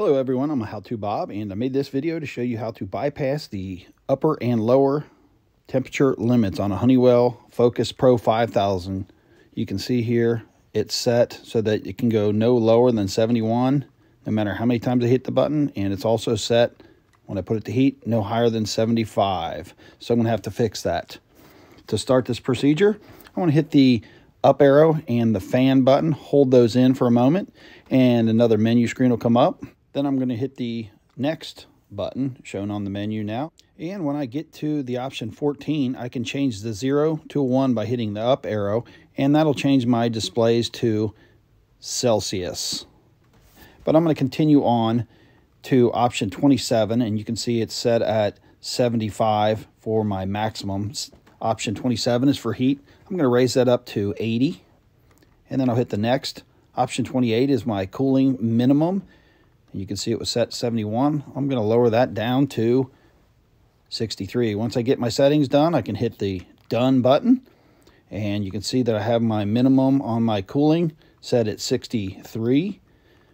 Hello everyone, I'm How To Bob and I made this video to show you how to bypass the upper and lower temperature limits on a Honeywell Focus Pro 5000. You can see here it's set so that it can go no lower than 71 no matter how many times I hit the button and it's also set when I put it to heat no higher than 75. So I'm going to have to fix that. To start this procedure, I want to hit the up arrow and the fan button, hold those in for a moment, and another menu screen will come up. Then I'm going to hit the next button shown on the menu now. And when I get to the option 14, I can change the 0 to 1 by hitting the up arrow, and that'll change my displays to Celsius. But I'm going to continue on to option 27, and you can see it's set at 75 for my maximum. Option 27 is for heat. I'm going to raise that up to 80, and then I'll hit the next. Option 28 is my cooling minimum, you can see it was set 71. I'm going to lower that down to 63. Once I get my settings done, I can hit the done button. And you can see that I have my minimum on my cooling set at 63.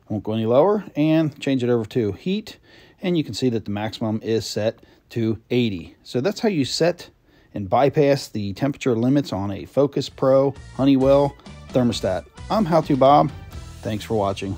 Won't go any lower. And change it over to heat. And you can see that the maximum is set to 80. So that's how you set and bypass the temperature limits on a Focus Pro Honeywell thermostat. I'm How To Bob. Thanks for watching.